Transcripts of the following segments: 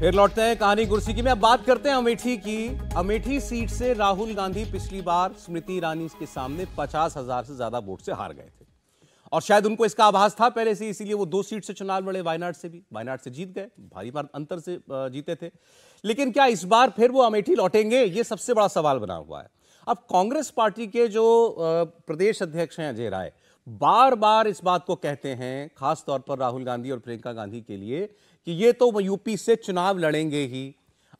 फिर लौटते हैं कहानी कुर्सी की में अब बात करते हैं अमेठी की अमेठी सीट से राहुल गांधी पिछली बार स्मृति ईरानी के सामने पचास हजार से ज्यादा वोट से हार गए थे और शायद उनको इसका आभास था पहले से इसीलिए वो दो सीट से चुनाव लड़े वायनाड से भी वायनाड से जीत गए भारी बार अंतर से जीते थे लेकिन क्या इस बार फिर वो अमेठी लौटेंगे ये सबसे बड़ा सवाल बना हुआ है अब कांग्रेस पार्टी के जो प्रदेश अध्यक्ष हैं अजय राय बार बार इस बात को कहते हैं खास तौर पर राहुल गांधी और प्रियंका गांधी के लिए कि ये तो यूपी से चुनाव लड़ेंगे ही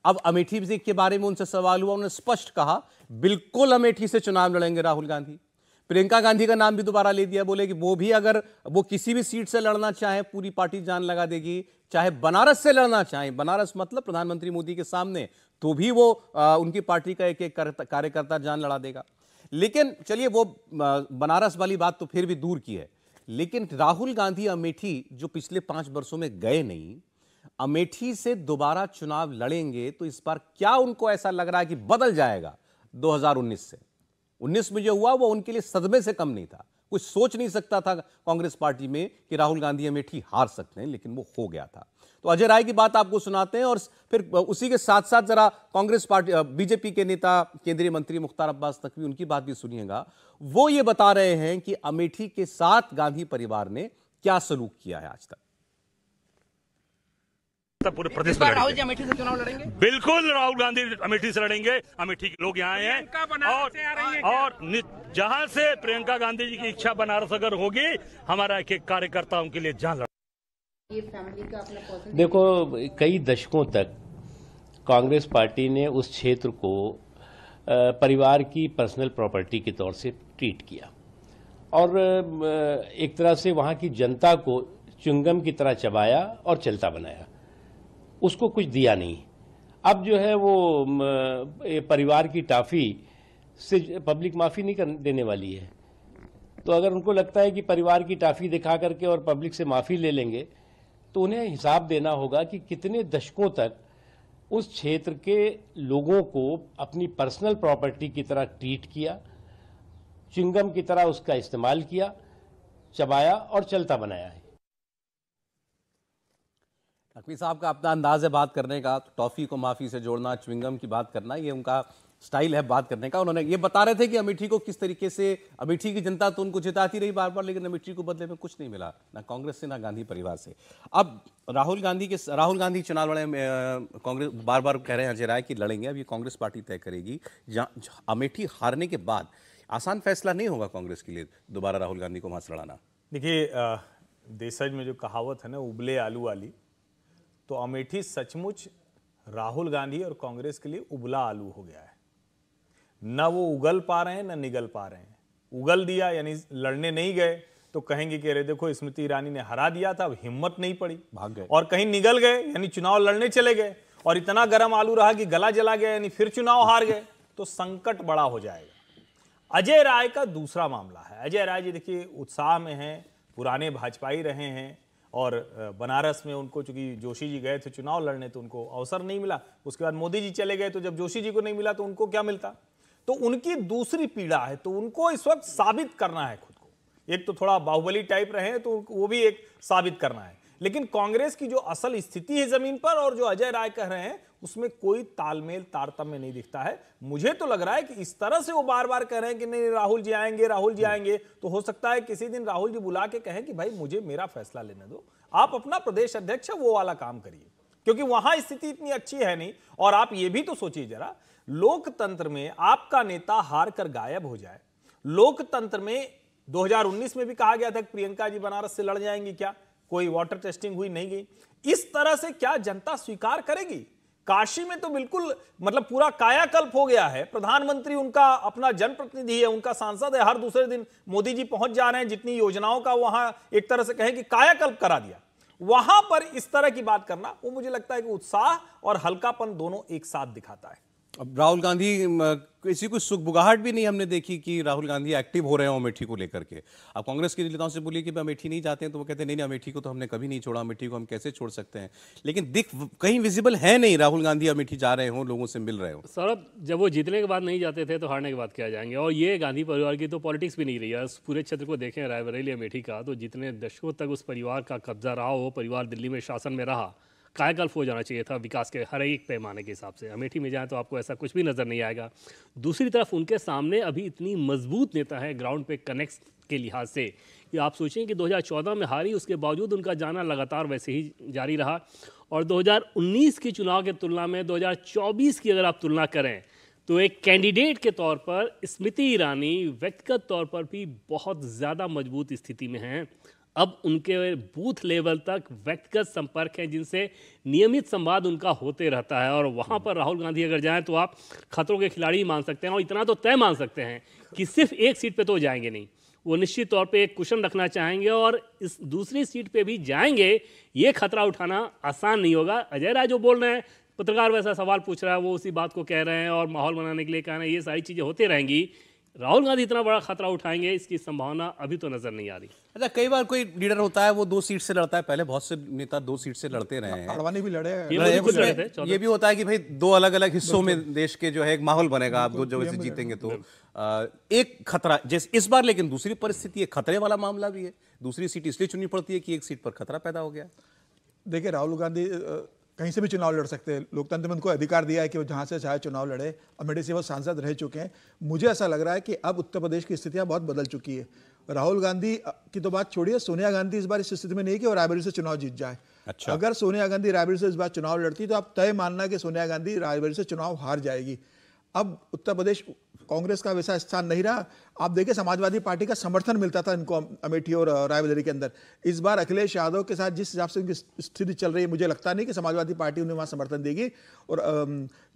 अब अमेठी जी के बारे में उनसे सवाल हुआ उन्होंने स्पष्ट कहा बिल्कुल अमेठी से चुनाव लड़ेंगे राहुल गांधी प्रियंका गांधी का नाम भी दोबारा ले दिया बोले कि वो भी अगर वो किसी भी सीट से लड़ना चाहे पूरी पार्टी जान लगा देगी चाहे बनारस से लड़ना चाहे बनारस मतलब प्रधानमंत्री मोदी के सामने तो भी वो आ, उनकी पार्टी का एक एक कार्यकर्ता जान लड़ा देगा लेकिन चलिए वो बनारस वाली बात तो फिर भी दूर की है लेकिन राहुल गांधी अमेठी जो पिछले पांच वर्षों में गए नहीं अमेठी से दोबारा चुनाव लड़ेंगे तो इस बार क्या उनको ऐसा लग रहा है कि बदल जाएगा 2019 से 19 में जो हुआ वो उनके लिए सदमे से कम नहीं था कुछ सोच नहीं सकता था कांग्रेस पार्टी में कि राहुल गांधी अमेठी हार सकते हैं लेकिन वो हो गया था तो अजय राय की बात आपको सुनाते हैं और फिर उसी के साथ साथ जरा कांग्रेस पार्टी बीजेपी के नेता केंद्रीय मंत्री मुख्तार अब्बास तकवी उनकी बात भी सुनिएगा वो ये बता रहे हैं कि अमेठी के साथ गांधी परिवार ने क्या सलूक किया है आज तक तो पूरे प्रदेश में राहुल जी अमेठी से चुनाव लड़ेंगे बिल्कुल राहुल गांधी अमेठी से लड़ेंगे अमेठी के लोग यहाँ आए हैं और, है और जहाँ से प्रियंका गांधी जी की इच्छा बनारस अगर होगी हमारा एक एक कार्यकर्ताओं के लिए जान देखो कई दशकों तक कांग्रेस पार्टी ने उस क्षेत्र को परिवार की पर्सनल प्रॉपर्टी के तौर से ट्रीट किया और एक तरह से वहाँ की जनता को चुंगम की तरह चबाया और चलता बनाया उसको कुछ दिया नहीं अब जो है वो परिवार की टाफी से पब्लिक माफ़ी नहीं कर देने वाली है तो अगर उनको लगता है कि परिवार की टाफी दिखा करके और पब्लिक से माफ़ी ले लेंगे तो उन्हें हिसाब देना होगा कि कितने दशकों तक उस क्षेत्र के लोगों को अपनी पर्सनल प्रॉपर्टी की तरह ट्रीट किया चिंगम की तरह उसका इस्तेमाल किया चबाया और चलता बनाया है नकवी साहब का अपना अंदाज है बात करने का तो टॉफ़ी को माफ़ी से जोड़ना चुविंगम की बात करना ये उनका स्टाइल है बात करने का उन्होंने ये बता रहे थे कि अमेठी को किस तरीके से अमेठी की जनता तो उनको जिताती रही बार बार लेकिन अमेठी को बदले में कुछ नहीं मिला ना कांग्रेस से ना गांधी परिवार से अब राहुल गांधी के राहुल गांधी चुनाव लड़े कांग्रेस बार बार कह रहे हैं अजय राय कि लड़ेंगे अब ये कांग्रेस पार्टी तय करेगी जहाँ अमेठी हारने के बाद आसान फैसला नहीं होगा कांग्रेस के लिए दोबारा राहुल गांधी को वहां से लड़ाना देखिए देसज में जो कहावत है ना उबले आलू वाली तो अमेठी सचमुच राहुल गांधी और कांग्रेस के लिए उबला आलू हो गया है ना वो उगल पा रहे हैं ना निगल पा रहे हैं उगल दिया यानी लड़ने नहीं गए तो कहेंगे कि अरे देखो स्मृति ईरानी ने हरा दिया था अब हिम्मत नहीं पड़ी भाग गए और कहीं निगल गए यानी चुनाव लड़ने चले गए और इतना गर्म आलू रहा कि गला जला गया यानी फिर चुनाव हार गए तो संकट बड़ा हो जाएगा अजय राय का दूसरा मामला है अजय राय जी देखिए उत्साह में हैं पुराने भाजपाई रहे हैं और बनारस में उनको चूंकि जोशी जी गए थे चुनाव लड़ने तो उनको अवसर नहीं मिला उसके बाद मोदी जी चले गए तो जब जोशी जी को नहीं मिला तो उनको क्या मिलता तो उनकी दूसरी पीड़ा है तो उनको इस वक्त साबित करना है खुद को एक तो थोड़ा बाहुबली टाइप रहे तो वो भी एक साबित करना है लेकिन कांग्रेस की जो असल स्थिति है जमीन पर और जो अजय राय कह रहे हैं उसमें कोई तालमेल तारतम्य नहीं दिखता है मुझे तो लग रहा है कि इस तरह से वो बार बार कह रहे हैं कि नहीं राहुल जी आएंगे राहुल जी आएंगे तो हो सकता है किसी दिन राहुल जी बुला के कहें कि भाई मुझे मेरा फैसला लेने दो आप अपना प्रदेश अध्यक्ष वो वाला काम करिए क्योंकि वहां स्थिति इतनी अच्छी है नहीं और आप ये भी तो सोचिए जरा लोकतंत्र में आपका नेता हार कर गायब हो जाए लोकतंत्र में 2019 में भी कहा गया था कि प्रियंका जी बनारस से लड़ जाएंगी क्या कोई वाटर टेस्टिंग हुई नहीं गई इस तरह से क्या जनता स्वीकार करेगी काशी में तो बिल्कुल मतलब पूरा कायाकल्प हो गया है प्रधानमंत्री उनका अपना जनप्रतिनिधि है उनका सांसद है हर दूसरे दिन मोदी जी पहुंच जा रहे हैं जितनी योजनाओं का वहां एक तरह से कहें कि कायाकल्प करा दिया वहां पर इस तरह की बात करना वो मुझे लगता है कि उत्साह और हल्कापन दोनों एक साथ दिखाता है अब राहुल गांधी किसी को सुखबुगाहट भी नहीं हमने देखी कि राहुल गांधी एक्टिव हो रहे हैं अमेठी को लेकर के अब कांग्रेस के नेताओं से बोलिए कि भाई अमेठी नहीं जाते हैं तो वो कहते हैं नहीं नहीं अमेठी को तो हमने कभी नहीं छोड़ा अमेठी को हम कैसे छोड़ सकते हैं लेकिन दिख कहीं विजिबल है नहीं राहुल गांधी अमेठी जा रहे हों लोगों से मिल रहे हो सर जब वो जीतने के बाद नहीं जाते थे तो हारने के बाद क्या जाएंगे और ये गांधी परिवार की तो पॉलिटिक्स भी नहीं रही है पूरे क्षेत्र को देखें रायबरेली अमेठी का तो जितने दशकों तक उस परिवार का कब्जा रहा हो परिवार दिल्ली में शासन में रहा कायाकल्प हो जाना चाहिए था विकास के हर एक पैमाने के हिसाब से अमेठी में जाएँ तो आपको ऐसा कुछ भी नज़र नहीं आएगा दूसरी तरफ उनके सामने अभी इतनी मजबूत नेता है ग्राउंड पे कनेक्ट के लिहाज से कि आप सोचें कि 2014 में हारी उसके बावजूद उनका जाना लगातार वैसे ही जारी रहा और 2019 के चुनाव के तुलना में 2024 की अगर आप तुलना करें तो एक कैंडिडेट के तौर पर स्मृति ईरानी व्यक्तिगत तौर पर भी बहुत ज़्यादा मजबूत स्थिति में हैं अब उनके बूथ लेवल तक व्यक्तिगत संपर्क हैं जिनसे नियमित संवाद उनका होते रहता है और वहाँ पर राहुल गांधी अगर जाएँ तो आप खतरों के खिलाड़ी मान सकते हैं और इतना तो तय मान सकते हैं कि सिर्फ एक सीट पर तो जाएंगे नहीं वो निश्चित तौर पे एक कुशन रखना चाहेंगे और इस दूसरी सीट पे भी जाएंगे ये खतरा उठाना आसान नहीं होगा अजय राय जो बोल रहे हैं पत्रकार वैसा सवाल पूछ रहा है वो उसी बात को कह रहे हैं और माहौल बनाने के लिए कह रहे हैं ये सारी चीज़ें होते रहेंगी राहुल गांधी इतना बड़ा खतरा उठाएंगे इसकी संभावना अभी तो नजर नहीं आ रही अच्छा कई बार कोई लीडर होता है वो दो सीट से लड़ता है पहले बहुत से नेता दो सीट से लड़ते रहे हैं अडवाणी भी लड़े ये, लड़े भी लड़े थे, ये भी होता है कि भाई दो अलग अलग हिस्सों में देश के जो है एक माहौल बनेगा आप दो जगह से जीतेंगे तो एक खतरा जैसे इस बार लेकिन दूसरी परिस्थिति एक खतरे वाला मामला भी है दूसरी सीट इसलिए चुननी पड़ती है कि एक सीट पर खतरा पैदा हो गया देखिए राहुल गांधी कहीं से भी चुनाव लड़ सकते हैं लोकतंत्र में उनको अधिकार दिया है कि वो जहाँ से चाहे चुनाव लड़े अमेठी से वो सांसद रह चुके हैं मुझे ऐसा लग रहा है कि अब उत्तर प्रदेश की स्थितियाँ बहुत बदल चुकी है राहुल गांधी की तो बात छोड़िए सोनिया गांधी इस बार इस स्थिति में नहीं कि वो रायबरेली से चुनाव जीत जाए अच्छा अगर सोनिया गांधी रायबरेली से इस बार चुनाव लड़ती तो आप तय मानना कि सोनिया गांधी रायबरेली से चुनाव हार जाएगी अब उत्तर प्रदेश कांग्रेस का वैसा स्थान नहीं रहा आप देखिए समाजवादी पार्टी का समर्थन मिलता था इनको अमेठी और रायबरेली के अंदर इस बार अखिलेश यादव के साथ जिस हिसाब से उनकी स्थिति चल रही है मुझे लगता नहीं कि समाजवादी पार्टी उन्हें वहाँ समर्थन देगी और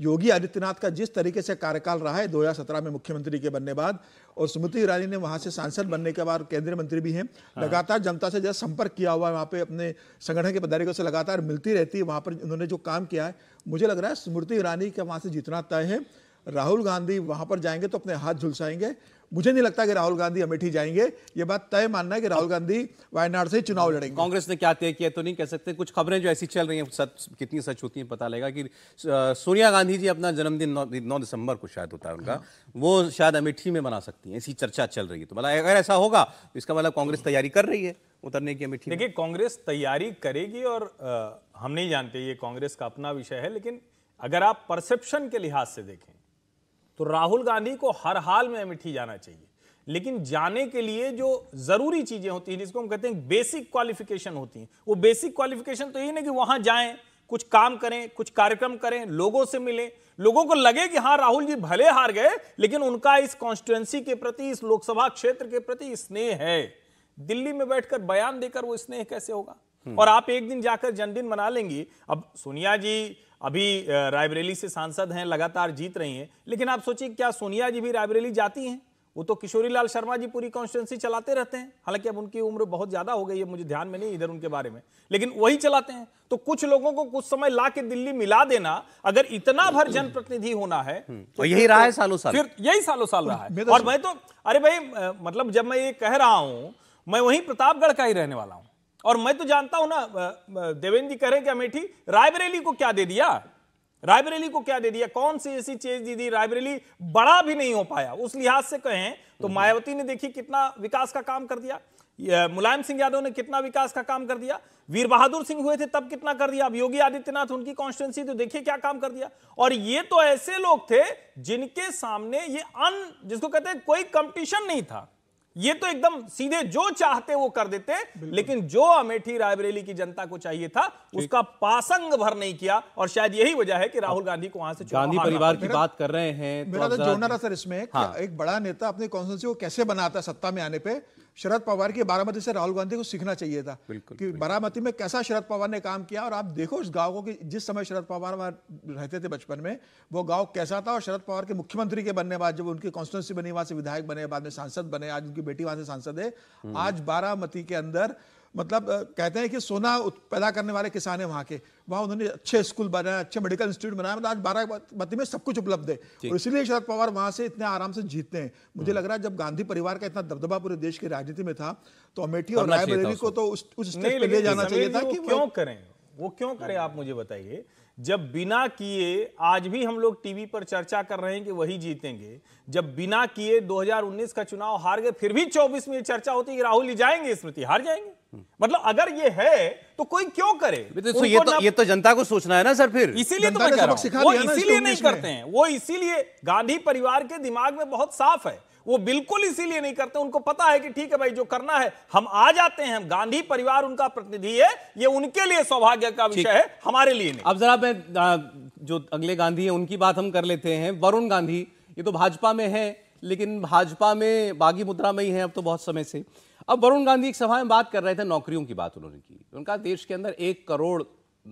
योगी आदित्यनाथ का जिस तरीके से कार्यकाल रहा है दो में मुख्यमंत्री के बनने बाद और स्मृति ईरानी ने वहाँ से सांसद बनने के बाद केंद्रीय मंत्री भी हैं हाँ। लगातार जनता से जैसा संपर्क किया हुआ है वहाँ पे अपने संगठन के पदाधिकारियों से लगातार मिलती रहती है वहाँ पर उन्होंने जो काम किया है मुझे लग रहा है स्मृति ईरानी का वहाँ से जीतना तय है राहुल गांधी वहां पर जाएंगे तो अपने हाथ झुलसाएंगे मुझे नहीं लगता कि राहुल गांधी अमेठी जाएंगे ये बात तय मानना है कि राहुल गांधी वायनाड से चुनाव लड़ेंगे कांग्रेस ने क्या तय किया तो नहीं कह सकते कुछ खबरें जो ऐसी चल रही हैं सच कितनी सच होती हैं पता लगेगा कि सोनिया गांधी जी अपना जन्मदिन नौ दिसंबर को शायद होता है उनका हाँ। वो शायद अमेठी में मना सकती हैं ऐसी चर्चा चल रही है तो मतलब अगर ऐसा होगा तो इसका मतलब कांग्रेस तैयारी कर रही है उतरने की अमेठी देखिए कांग्रेस तैयारी करेगी और हम नहीं जानते ये कांग्रेस का अपना विषय है लेकिन अगर आप परसेप्शन के लिहाज से देखें तो राहुल गांधी को हर हाल में अमेठी जाना चाहिए लेकिन जाने के लिए जो जरूरी चीजें होती हैं जिसको हम कहते हैं बेसिक क्वालिफिकेशन होती हैं वो बेसिक क्वालिफिकेशन तो यही ना कि वहां जाएं कुछ काम करें कुछ कार्यक्रम करें लोगों से मिलें लोगों को लगे कि हाँ राहुल जी भले हार गए लेकिन उनका इस कॉन्स्टिट्युएंसी के प्रति इस लोकसभा क्षेत्र के प्रति स्नेह है दिल्ली में बैठकर बयान देकर वो स्नेह कैसे होगा हम्म। और आप एक दिन जाकर जन्मदिन मना लेंगी अब सोनिया जी अभी रायबरेली से सांसद हैं लगातार जीत रही हैं लेकिन आप सोचिए क्या सोनिया जी भी रायबरेली जाती हैं वो तो किशोरी लाल शर्मा जी पूरी कॉन्स्टिट्युंसी चलाते रहते हैं हालांकि अब उनकी उम्र बहुत ज़्यादा हो गई है मुझे ध्यान में नहीं इधर उनके बारे में लेकिन वही चलाते हैं तो कुछ लोगों को कुछ समय ला के दिल्ली मिला देना अगर इतना भर जनप्रतिनिधि होना है हम्म। तो यही तो रहा है सालों साल फिर यही सालों साल रहा है तो और मैं तो अरे भाई मतलब जब मैं ये कह रहा हूं मैं वही प्रतापगढ़ का ही रहने वाला हूं और मैं तो जानता हूं ना देवेंद्र जी कह रहे हैं कि अमेठी रायबरेली को क्या दे दिया रायबरेली को क्या दे दिया कौन सी ऐसी चीज दी दी रायबरेली बड़ा भी नहीं हो पाया उस लिहाज से कहें तो हम्म। मायावती ने देखी कितना विकास का काम कर दिया मुलायम सिंह यादव ने कितना विकास का काम कर दिया वीर बहादुर सिंह हुए थे तब कितना कर दिया अब योगी आदित्यनाथ उनकी कॉन्स्टिटेंसी तो देखिए क्या काम कर दिया और ये तो ऐसे लोग थे जिनके सामने ये अन जिसको कहते हैं कोई कंपटीशन नहीं था ये तो एकदम सीधे जो चाहते वो कर देते लेकिन जो अमेठी रायबरेली की जनता को चाहिए था उसका पासंग भर नहीं किया और शायद यही वजह है कि राहुल गांधी को वहां से गांधी परिवार की बात कर रहे हैं तो मेरा तो जोड़ना था सर इसमें हाँ। एक बड़ा नेता अपने कॉन्स्टिट्यूंसी को कैसे बनाता है सत्ता में आने पर शरद पवार की बारामती से राहुल गांधी को सीखना चाहिए था कि बारामती में कैसा शरद पवार ने काम किया और आप देखो उस गांव को कि जिस समय शरद पवार रहते थे बचपन में वो गांव कैसा था और शरद पवार के मुख्यमंत्री के बनने बाद जब उनकी कॉन्स्टिट्यूंसी बनी वहां से विधायक बने बाद में सांसद बने आज उनकी बेटी वहां से सांसद है हम्म। आज बारामती के अंदर मतलब कहते हैं कि सोना पैदा करने वाले किसान हैं वहाँ के वहाँ उन्होंने अच्छे स्कूल बनाए अच्छे मेडिकल इंस्टीट्यूट बनाए मतलब आज बारह बत्ती में सब कुछ उपलब्ध है और इसीलिए शरद पवार वहाँ से इतने आराम से जीतते हैं मुझे हम्म। लग रहा है जब गांधी परिवार का इतना दबदबा पूरे देश की राजनीति में था तो अमेठी और रायबरेली को तो उस स्टेज पर ले जाना चाहिए था कि क्यों करें वो क्यों करें आप मुझे बताइए जब बिना किए आज भी हम लोग टीवी पर चर्चा कर रहे हैं कि वही जीतेंगे जब बिना किए 2019 का चुनाव हार गए फिर भी 24 में चर्चा होती है कि राहुल जाएंगे स्मृति हार जाएंगे मतलब अगर ये है तो कोई क्यों करे तो ये तो ये तो जनता को सोचना है ना सर फिर इसीलिए तो मैं कह रहा हूं वो इसीलिए नहीं करते हैं वो इसीलिए गांधी परिवार के दिमाग में बहुत साफ है वो बिल्कुल इसीलिए नहीं करते उनको पता है कि ठीक है भाई जो करना है हम आ जाते हैं हम गांधी परिवार उनका प्रतिनिधि है ये उनके लिए सौभाग्य का विषय है हमारे लिए नहीं अब जरा मैं जो अगले गांधी है उनकी बात हम कर लेते हैं वरुण गांधी ये तो भाजपा में है लेकिन भाजपा में बागी मुद्रा में ही है अब तो बहुत समय से अब वरुण गांधी एक सभा में बात कर रहे थे नौकरियों की बात उन्होंने की उनका देश के अंदर एक करोड़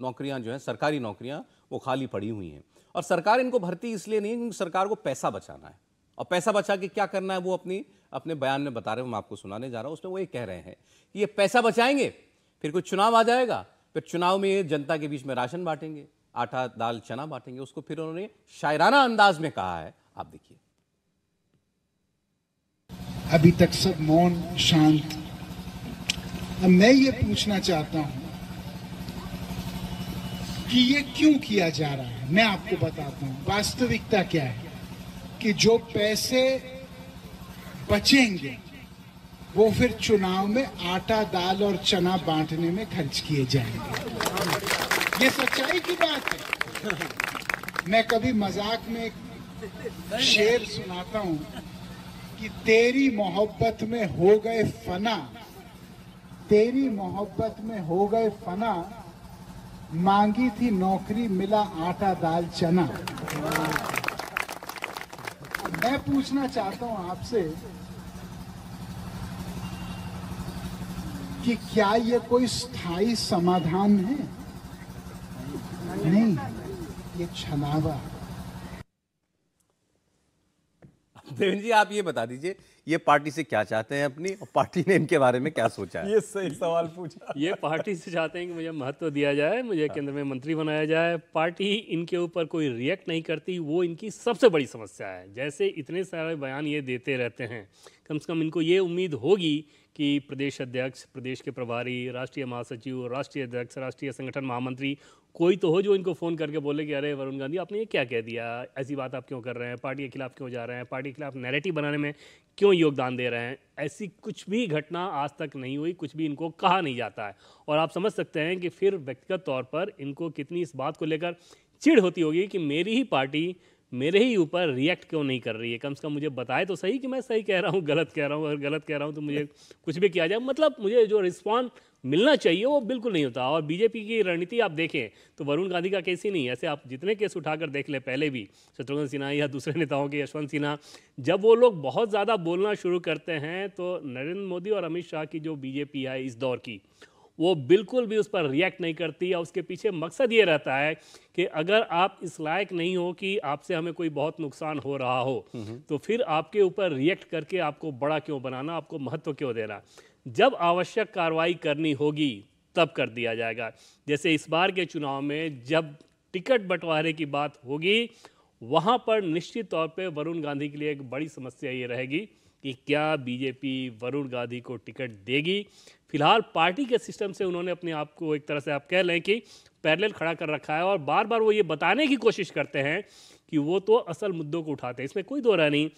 नौकरियां जो हैं सरकारी नौकरियां वो खाली पड़ी हुई हैं और सरकार इनको भर्ती इसलिए नहीं क्योंकि सरकार को पैसा बचाना है और पैसा बचा के क्या करना है वो अपनी अपने बयान में बता रहे हैं मैं आपको सुनाने जा रहा हूँ उसमें वो ये कह रहे हैं कि ये पैसा बचाएंगे फिर कोई चुनाव आ जाएगा फिर चुनाव में ये जनता के बीच में राशन बांटेंगे आटा दाल चना बांटेंगे उसको फिर उन्होंने शायराना अंदाज में कहा है आप देखिए अभी तक सब मौन शांत अब मैं ये पूछना चाहता हूं कि ये क्यों किया जा रहा है मैं आपको बताता हूं वास्तविकता क्या है कि जो पैसे बचेंगे वो फिर चुनाव में आटा दाल और चना बांटने में खर्च किए जाएंगे ये सच्चाई की बात है मैं कभी मजाक में शेर सुनाता हूं कि तेरी मोहब्बत में हो गए फना तेरी मोहब्बत में हो गए फना मांगी थी नौकरी मिला आटा दाल चना मैं पूछना चाहता हूं आपसे कि क्या ये कोई स्थायी समाधान है नहीं ये छलावा देवेंद्र जी आप ये बता दीजिए ये पार्टी से क्या चाहते हैं अपनी और पार्टी ने इनके बारे में क्या सोचा है ये सही सवाल पूछा ये पार्टी से चाहते हैं कि मुझे महत्व दिया जाए मुझे हाँ। केंद्र में मंत्री बनाया जाए पार्टी इनके ऊपर कोई रिएक्ट नहीं करती वो इनकी सबसे बड़ी समस्या है जैसे इतने सारे बयान ये देते रहते हैं कम से कम इनको ये उम्मीद होगी कि प्रदेश अध्यक्ष प्रदेश के प्रभारी राष्ट्रीय महासचिव राष्ट्रीय अध्यक्ष राष्ट्रीय संगठन महामंत्री कोई तो हो जो इनको फ़ोन करके बोले कि अरे वरुण गांधी आपने ये क्या कह दिया ऐसी बात आप क्यों कर रहे हैं पार्टी के खिलाफ क्यों जा रहे हैं पार्टी के खिलाफ नैरेटिव बनाने में क्यों योगदान दे रहे हैं ऐसी कुछ भी घटना आज तक नहीं हुई कुछ भी इनको कहा नहीं जाता है और आप समझ सकते हैं कि फिर व्यक्तिगत तौर पर इनको कितनी इस बात को लेकर चिड़ होती होगी कि मेरी ही पार्टी मेरे ही ऊपर रिएक्ट क्यों नहीं कर रही है कम से कम मुझे बताए तो सही कि मैं सही कह रहा हूँ गलत कह रहा हूँ अगर गलत कह रहा हूँ तो मुझे कुछ भी किया जाए मतलब मुझे जो रिस्पॉन्स मिलना चाहिए वो बिल्कुल नहीं होता और बीजेपी की रणनीति आप देखें तो वरुण गांधी का केस ही नहीं ऐसे आप जितने केस उठाकर देख लें पहले भी शत्रुघ्न सिन्हा या दूसरे नेताओं के यशवंत सिन्हा जब वो लोग बहुत ज़्यादा बोलना शुरू करते हैं तो नरेंद्र मोदी और अमित शाह की जो बीजेपी है इस दौर की वो बिल्कुल भी उस पर रिएक्ट नहीं करती और उसके पीछे मकसद ये रहता है कि अगर आप इस लायक नहीं हो कि आपसे हमें कोई बहुत नुकसान हो रहा हो तो फिर आपके ऊपर रिएक्ट करके आपको बड़ा क्यों बनाना आपको महत्व क्यों देना जब आवश्यक कार्रवाई करनी होगी तब कर दिया जाएगा जैसे इस बार के चुनाव में जब टिकट बंटवारे की बात होगी वहाँ पर निश्चित तौर पर वरुण गांधी के लिए एक बड़ी समस्या ये रहेगी कि क्या बीजेपी वरुण गांधी को टिकट देगी फिलहाल पार्टी के सिस्टम से उन्होंने अपने आप को एक तरह से आप कह लें कि पैरेलल खड़ा कर रखा है और बार बार वो ये बताने की कोशिश करते हैं कि वो तो असल मुद्दों को उठाते हैं इसमें कोई दोहरा नहीं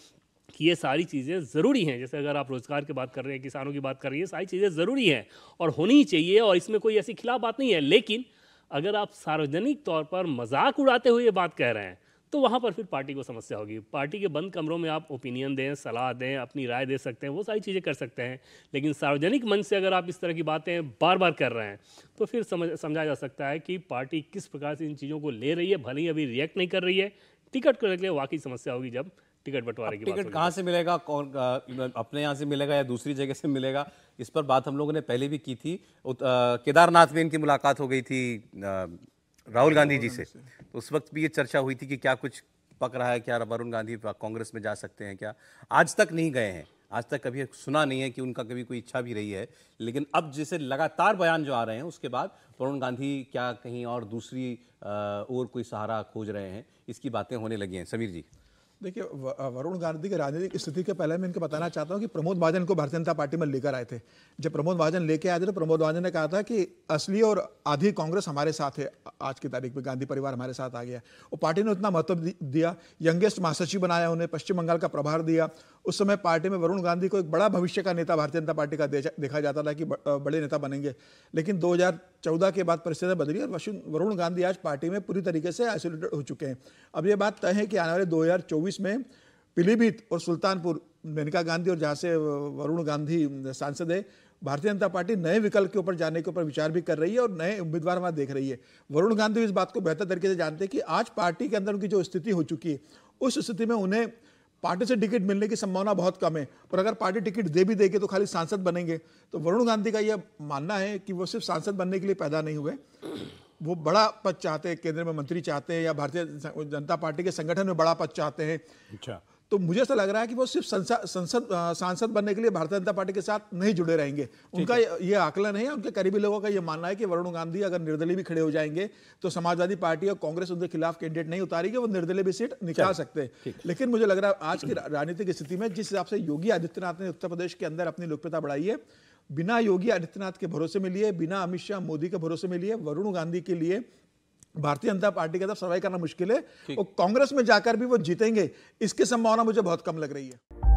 कि ये सारी चीज़ें ज़रूरी हैं जैसे अगर आप रोज़गार की बात कर रहे हैं किसानों की बात कर रही हैं सारी चीज़ें ज़रूरी हैं और होनी ही चाहिए और इसमें कोई ऐसी खिलाफ बात नहीं है लेकिन अगर आप सार्वजनिक तौर पर मजाक उड़ाते हुए ये बात कह रहे हैं तो वहाँ पर फिर पार्टी को समस्या होगी पार्टी के बंद कमरों में आप ओपिनियन दें सलाह दें अपनी राय दे सकते हैं वो सारी चीज़ें कर सकते हैं लेकिन सार्वजनिक मंच से अगर आप इस तरह की बातें बार बार कर रहे हैं तो फिर समझ समझा जा सकता है कि पार्टी किस प्रकार से इन चीज़ों को ले रही है भले ही अभी रिएक्ट नहीं कर रही है टिकट को लेकर वाकई समस्या होगी जब टिकट बंटवारे की टिकट कहाँ से मिलेगा कौन अपने यहाँ से मिलेगा या दूसरी जगह से मिलेगा इस पर बात हम लोगों ने पहले भी की थी केदारनाथ में इनकी मुलाकात हो गई थी राहुल गांधी जी से तो उस वक्त भी ये चर्चा हुई थी कि क्या कुछ पक रहा है क्या वरुण गांधी कांग्रेस में जा सकते हैं क्या आज तक नहीं गए हैं आज तक कभी सुना नहीं है कि उनका कभी कोई इच्छा भी रही है लेकिन अब जैसे लगातार बयान जो आ रहे हैं उसके बाद वरुण गांधी क्या कहीं और दूसरी ओर कोई सहारा खोज रहे हैं इसकी बातें होने लगी हैं समीर जी देखिए वरुण गांधी की राजनीतिक स्थिति के पहले मैं इनको बताना चाहता हूँ कि प्रमोद महाजन को भारतीय जनता पार्टी में लेकर आए थे जब प्रमोद महाजन लेके आए थे तो प्रमोद महाजन ने कहा था कि असली और आधी कांग्रेस हमारे साथ है आज की तारीख में गांधी परिवार हमारे साथ आ गया और पार्टी ने उतना महत्व दिया यंगेस्ट महासचिव बनाया उन्हें पश्चिम बंगाल का प्रभार दिया उस समय पार्टी में वरुण गांधी को एक बड़ा भविष्य का नेता भारतीय जनता पार्टी का देखा जाता था कि बड़े नेता बनेंगे लेकिन 2014 के बाद परिस्थितियां बदली और वरुण गांधी आज पार्टी में पूरी तरीके से आइसोलेटेड हो चुके हैं अब ये बात तय है कि आने वाले दो में पीलीभीत और सुल्तानपुर मेनका गांधी और जहाँ से वरुण गांधी सांसद है भारतीय जनता पार्टी नए विकल्प के ऊपर जाने के ऊपर विचार भी कर रही है और नए उम्मीदवार वहाँ देख रही है वरुण गांधी इस बात को बेहतर तरीके से जानते हैं कि आज पार्टी के अंदर उनकी जो स्थिति हो चुकी है उस स्थिति में उन्हें पार्टी से टिकट मिलने की संभावना बहुत कम है और अगर पार्टी टिकट दे भी देगी तो खाली सांसद बनेंगे तो वरुण गांधी का यह मानना है कि वो सिर्फ सांसद बनने के लिए पैदा नहीं हुए वो बड़ा पद चाहते हैं केंद्र में मंत्री चाहते हैं या भारतीय जनता पार्टी के संगठन में बड़ा पद चाहते हैं अच्छा तो मुझे ऐसा लग रहा है कि वो सिर्फ संसद सांसद बनने के लिए भारतीय जनता पार्टी के साथ नहीं जुड़े रहेंगे उनका ये आकलन है उनके करीबी लोगों का ये मानना है कि वरुण गांधी अगर निर्दलीय भी खड़े हो जाएंगे तो समाजवादी पार्टी और कांग्रेस उनके खिलाफ कैंडिडेट नहीं उतारेगी वो निर्दलीय भी सीट निकाल सकते हैं लेकिन मुझे लग रहा है आज की राजनीतिक स्थिति में जिस हिसाब से योगी आदित्यनाथ ने उत्तर प्रदेश के अंदर अपनी लोकप्रियता बढ़ाई है बिना योगी आदित्यनाथ के भरोसे में लिए बिना अमित शाह मोदी के भरोसे में लिए वरुण गांधी के लिए भारतीय जनता पार्टी की तरफ सर्वाइव करना मुश्किल है और कांग्रेस में जाकर भी वो जीतेंगे इसकी संभावना मुझे बहुत कम लग रही है